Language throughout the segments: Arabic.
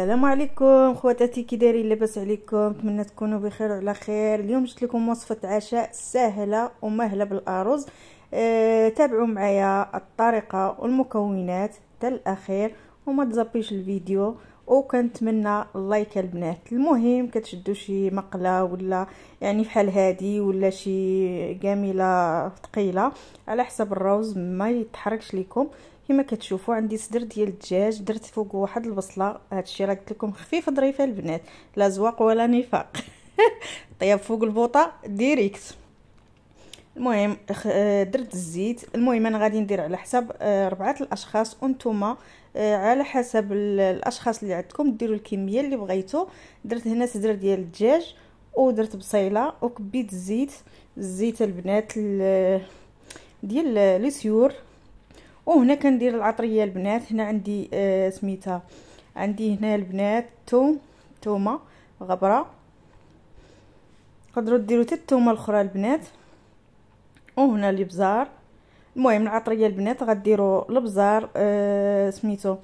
السلام عليكم خواتاتي كي دايرين لاباس عليكم نتمنى تكونوا بخير وعلى خير اليوم جبت لكم وصفه عشاء سهله ومهله بالارز أه تابعوا معايا الطريقه والمكونات حتى الاخير وما تزبيش الفيديو وكنتمنى اللايك البنات المهم كتشدوا شي مقله ولا يعني فحال هادي ولا شي كامله ثقيله على حسب الروز ما يتحركش ليكم كما كتشوفوا عندي صدر ديال الدجاج درت فوق واحد البصله هادشي راه قلت لكم خفيف ظريفه البنات لا زواق ولا نفاق طيب فوق البوطه ديريكت المهم آه، درت الزيت المهم انا غادي ندير على حساب آه، ربعه الاشخاص وانتم آه، على حسب الاشخاص اللي عندكم ديروا الكميه اللي بغيتو درت هنا سدر ديال الدجاج ودرت بصيله وكبيت الزيت الزيت البنات ديال لي وهنا كندير العطريه البنات هنا عندي آه سميتها عندي هنا البنات توم تومه غبره تقدروا ديروا حتى التومه الاخرى البنات وهنا الابزار المهم العطريه البنات غديروا البزار آه سميتو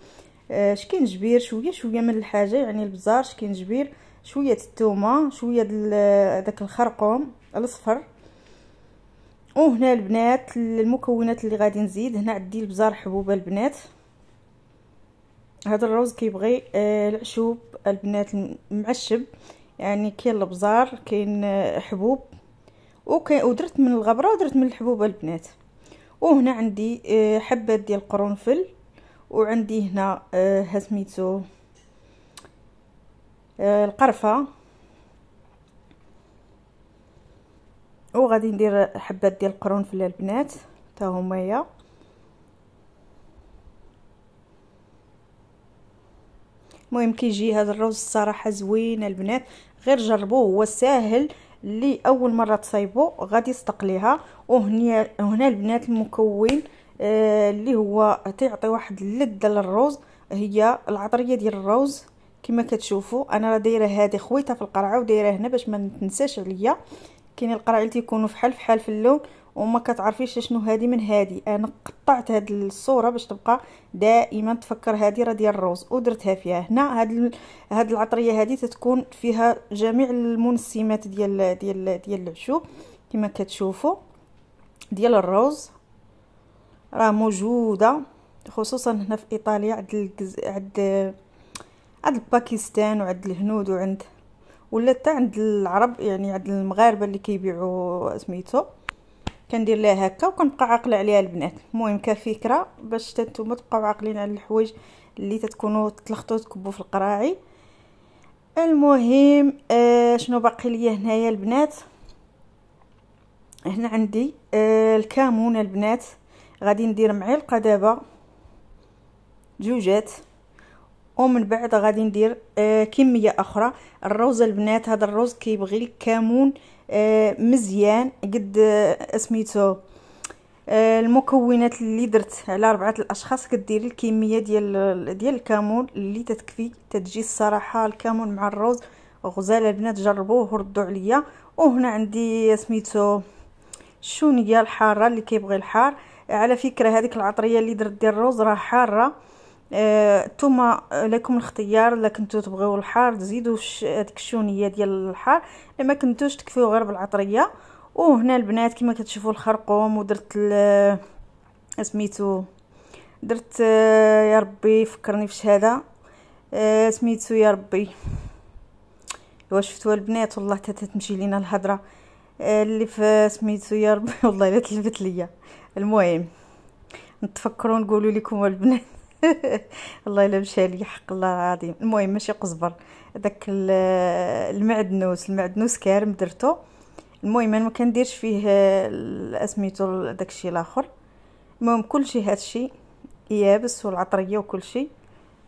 آه شكينجبير شويه شويه من الحاجه يعني البزار شكنجبير شويه الثومه شويه داك آه، الخرقوم الاصفر وهنا البنات المكونات اللي غادي نزيد هنا عندي البزار حبوبه البنات هذا الروز كيبغي آه العشوب البنات المعشب يعني كاين البزار كاين آه، حبوب ودرت من الغبره ودرت من الحبوب البنات وهنا عندي آه، حبات ديال القرنفل وعندي هنا آه، ها سميتو آه، القرفة وغادي ندير حبات ديال القرنفل البنات تا همايا المهم كيجي هذا الرز الصراحه زوين البنات غير جربوه هو ساهل اللي اول مره تصايبو غادي يستقليها وهنا هنا البنات المكون آه، اللي هو تيعطي واحد اللذه للروز هي العطريه ديال الروز كما كتشوفوا انا راه دايره هذه خويتها في القرعه ودايره هنا باش ما تنساش عليا كاين القرع اللي تيكونوا فحال فحال في اللون وما كتعرفيش شنو هادي من هادي انا قطعت هاد الصوره باش تبقى دائما تفكر هادي راه ديال الروز ودرتها فيها هنا هاد هاد العطريه هادي تتكون فيها جميع المنسمات ديال ديال ديال العشوب كما كتشوفوا ديال الروز راه موجوده خصوصا هنا في ايطاليا عند الجز... عند عند باكستان وعند الهنود وعند ولا حتى عند العرب يعني عند المغاربه اللي كيبيعوا سميتو كندير ليها هكا وكنبقى عاقله عليها البنات المهم كفكره باش حتى نتوما تبقاو عاقلين على الحوايج اللي تتكونوا تلخطوا تكبوا في القراعي المهم آه شنو باقي ليا هنايا البنات هنا عندي آه الكمون البنات غادي ندير معلقه دابا جوجات ومن بعد غادي ندير آه كميه اخرى الروز البنات هذا الروز كيبغي الكمون آه، مزيان قد آه، سميتو آه، المكونات اللي درت على ربعه الاشخاص كديري الكميه ديال ديال الكامون اللي تتكفي تتجي الصراحه الكامون مع الروز غزال البنات جربوه وردوا عليا وهنا عندي سميتو الشونيه الحاره اللي كيبغي الحار على فكره هذيك العطريه اللي درت ديال الروز راه حاره نتوما آه، لكم الاختيار الا كنتو تبغيو الحار تزيدوا هذيك الشونيه ديال الحار الا ما كنتوش تكفيو غير بالعطريه وهنا البنات كما كتشوفوا الخرقوم ودرت سميتو درت يا ربي فكرني في هذا آه، سميتو يا ربي ايوا شفتوا البنات والله تمشي لينا الهضره آه، اللي في سميتو يا ربي والله الا تلفت ليا المهم نتفكروا نقولوا لكم البنات الله الا مشى لي حق الله العظيم المهم ماشي قزبر داك المعدنوس المعدنوس كارم درتو المهم انا ما كنديرش فيه اسميتو داكشي الاخر المهم كلشي هادشي يابس والعطريه وكلشي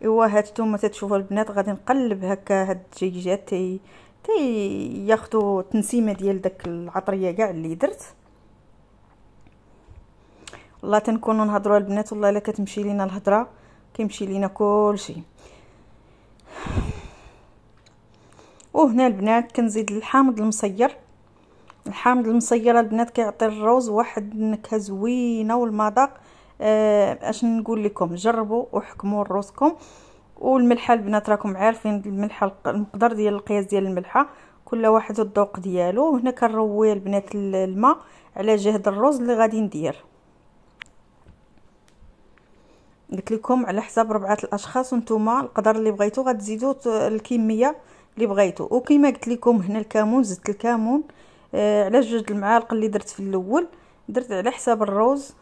ايوا هاد الثومه تتشوفوا البنات غادي نقلب هكا هاد الجيجات تي تي ياخذوا التنسيمه ديال داك العطريه كاع اللي درت والله تنكونوا نهضروا البنات والله الا كتمشي لينا الهضره كيمشي لينا كلشي وهنا البنات كنزيد الحامض المصير الحامض المصير البنات كيعطي الروز واحد النكهه زوينه والمذاق آه، اش نقول لكم جربوا وحكموا راسكم والملحه البنات راكم عارفين الملحه المقدار ديال القياس ديال الملحه كل واحد الذوق ديالو وهنا كنروي البنات الماء على جهد الرز اللي غادي ندير قلت لكم على حساب ربعه الاشخاص نتوما القدر اللي بغيتو غتزيدوا الكميه اللي بغيتو وكما قلت لكم هنا الكمون زدت الكمون آه على جوج المعالق اللي درت في الاول درت على حساب الروز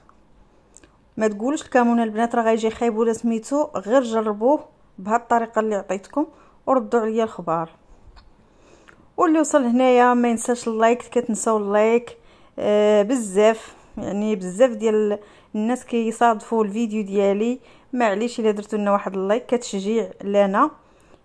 ما تقولوش الكمون البنات راه غيجي خايب ولا سميتو غير جربوه بهاد الطريقه اللي عطيتكم وردوا عليا الخبار واللي وصل هنايا ما ينساش اللايك كتنساو اللايك آه بزاف يعني بزاف ديال الناس كيصادفوا الفيديو ديالي معليش الا درتوا لنا واحد اللايك كتشجيع لنا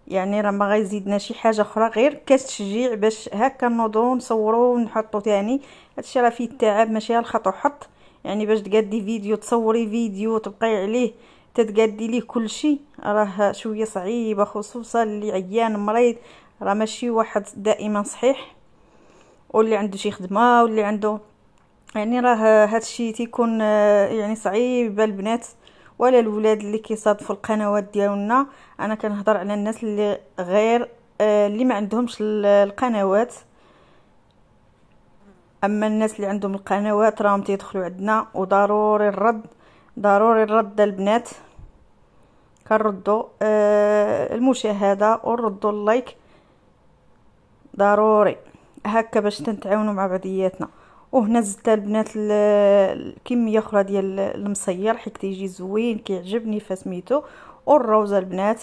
يعني راه ما غيزيدنا شي حاجه اخرى غير كتشجيع باش هكا نوضو نصورو ونحطوا ثاني هادشي راه فيه التعب ماشي غير الخط وحط يعني باش تقادي فيديو تصوري فيديو تبقاي عليه تتقادي ليه كلشي راه شويه صعيبه خصوصا اللي عيان مريض راه ماشي واحد دائما صحيح واللي عنده شي خدمه واللي عنده يعني راه هادشي تيكون آه، يعني صعيب البنات ولا الولاد اللي كيصادفوا القنوات ديالنا انا كنهضر على الناس اللي غير آه، اللي ما عندهمش القنوات اما الناس اللي عندهم القنوات راهم تيدخلوا عندنا وضروري الرد ضروري الرد البنات كنردوا آه، المشاهده ونردوا اللايك ضروري هكا باش تنتعاونوا مع بعضياتنا وهنا زدت البنات الكميه اخرى ديال المصير حيت كيجي زوين كيعجبني فسميتو والروزه البنات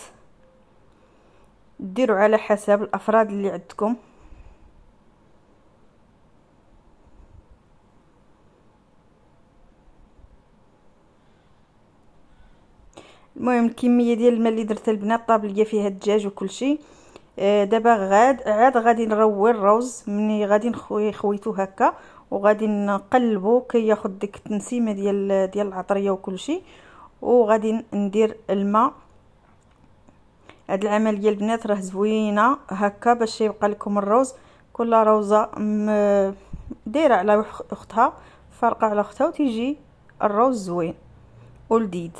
ديروا على حسب الافراد اللي عندكم المهم الكميه ديال الماء اللي درت البنات طابليه فيها الدجاج وكلشي آه، دابا غاد عاد غادي نروي الروز مني غادي نخويتو هكا وغادي نقلبو كي ياخد ديك التنسيمه ديال ديال العطريه وكلشي وغادي ندير الماء هاد العمليه البنات راه زوينه هكا باش يبقى لكم الروز كل روزه دايره على اختها فارقه على اختها وتيجي الروز زوين ولذيذ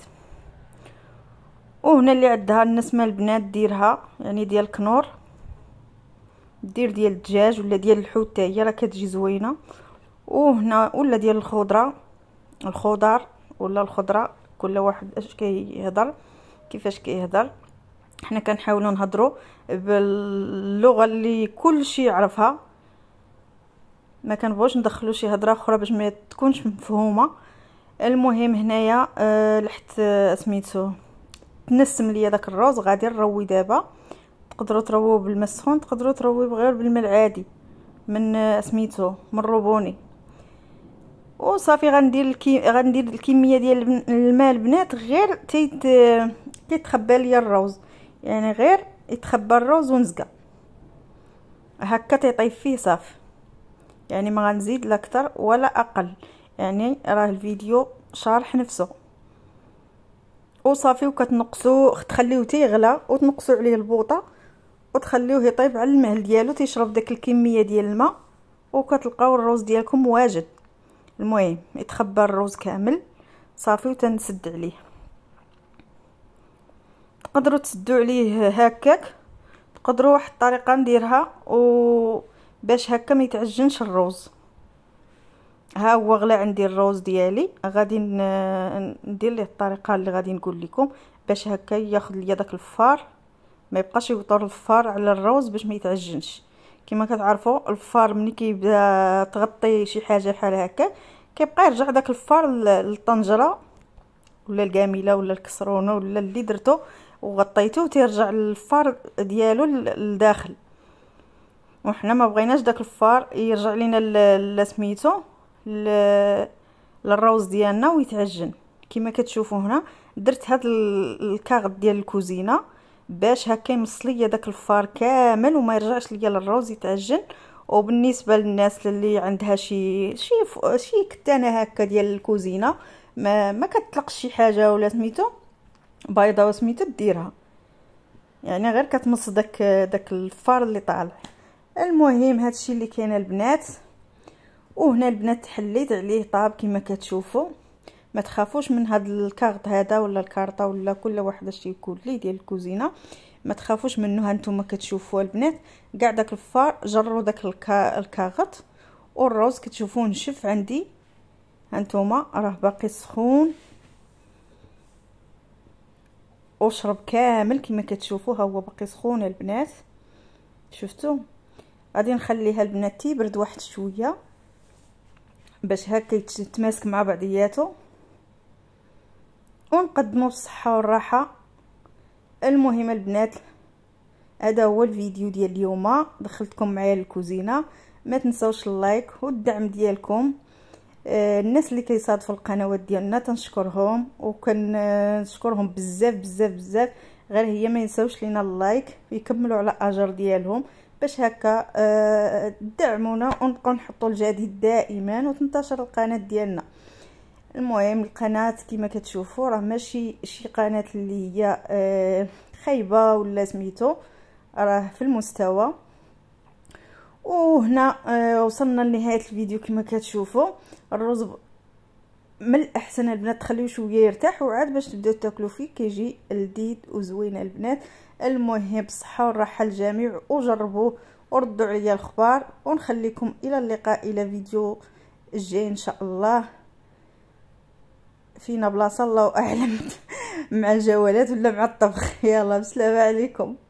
وهنا اللي عندها النسمه البنات ديرها يعني ديال كنور دير ديال الدجاج ولا ديال الحوت حتى هي راه كتجي زوينه وهنا ولا ديال الخضره الخضر ولا الخضره كل واحد اش كيهضر كيفاش كيهضر حنا كنحاولوا نهضروا باللغه اللي كل شيء يعرفها ما كنبغوش ندخلوا شي هضره اخرى باش ما تكونش مفهومه المهم هنايا آه، لحت آه، سميتو تنسم ليا داك الروز غادي نروي دابا تقدروا ترووه بالماء السخون تقدروا ترووه غير بالماء العادي من آه، سميتو من روبوني وصافي غندير الكي... غندير الكميه ديال الماء البنات غير تيت تيتخبى ليا الروز يعني غير يتخبى الروز ونزقه هكا تيطيب فيه صافي يعني ما غنزيد لا اكثر ولا اقل يعني راه الفيديو شارح نفسه وصافي وكتنقصو تخليوه تيغلى وتنقصوا عليه البوطه وتخليوه يطيب على المهل ديالو تيشرب داك الكميه ديال الماء وكتلقاو الروز ديالكم واجد المهم يتخبى الروز كامل صافي وتنسد عليه تقدروا تسدوا عليه هكاك تقدروا واحد الطريقه نديرها و باش هكا ما يتعجنش الروز ها هو غلا عندي الروز ديالي غادي ندير ليه الطريقه اللي غادي نقول لكم باش هكا ياخذ ليا داك الفار ما يبقاش يوتر الفار على الروز باش ما يتعجنش كما كتعرفوا الفار ملي كيبدا تغطي شي حاجه بحال هكا كيبقى يرجع داك الفار للطنجره ولا الكامله ولا الكسرونه ولا اللي درتو وغطيتو تيرجع الفار ديالو للداخل وحنا ما بغيناش داك الفار يرجع لينا سميتو للروز ديالنا ويتعجن كما كتشوفوا هنا درت هاد الكاغط ديال الكوزينه باش هكا يمص ليا داك الفار كامل وما يرجعش ليا للروز يتعجن وبالنسبه للناس اللي عندها شي شي شي كتانه هكا ديال الكوزينه ما ما كتطلقش شي حاجه ولا سميتو بيضه وسميتو ديرها يعني غير كتمص داك داك الفار اللي طالع المهم هادشي اللي كاين البنات وهنا البنات حليت عليه طاب كما كتشوفوا ما تخافوش من هذا الكارت هذا ولا الكارطه ولا كل واحد اش يكون لي ديال الكوزينه ما تخافوش منه هانتوما كتشوفوا البنات كاع داك الفار جروا داك الكاغط والروز كتشوفوه نشف عندي هانتوما راه باقي سخون وشرب كامل كما كتشوفوا ها هو باقي سخون البنات شفتوا غادي نخليها البنات تيبرد واحد شويه باش هكا يتماسك مع بعضياته ونقدموا الصحه والراحه المهم البنات هذا هو الفيديو ديال اليوم دخلتكم معايا للكوزينه ما تنسوش اللايك والدعم ديالكم آه، الناس اللي كيصادفوا القنوات ديالنا تنشكرهم وكنشكرهم بزاف بزاف بزاف غير هي ما ينساوش لينا اللايك ويكملوا على اجر ديالهم باش هكا آه، دعمونا ونبقاو نحطوا الجديد دائما وتنتشر القناه ديالنا المهم القناه كما كتشوفوا راه ماشي شي قناه اللي هي آه، خايبه ولا سميتو راه في المستوى وهنا آه، وصلنا لنهايه الفيديو كما كتشوفوا الرز من الاحسن البنات تخليوه شويه يرتاح وعاد باش تبداو تاكلو فيه كيجي لذيذ وزوين البنات المهم بالصحه والراحه للجميع وجربوه وردوا عليا الخبار ونخليكم الى اللقاء الى فيديو الجاي ان شاء الله فينا بلاصه الله اعلم مع الجوالات ولا مع الطبخ يلا بسلامه عليكم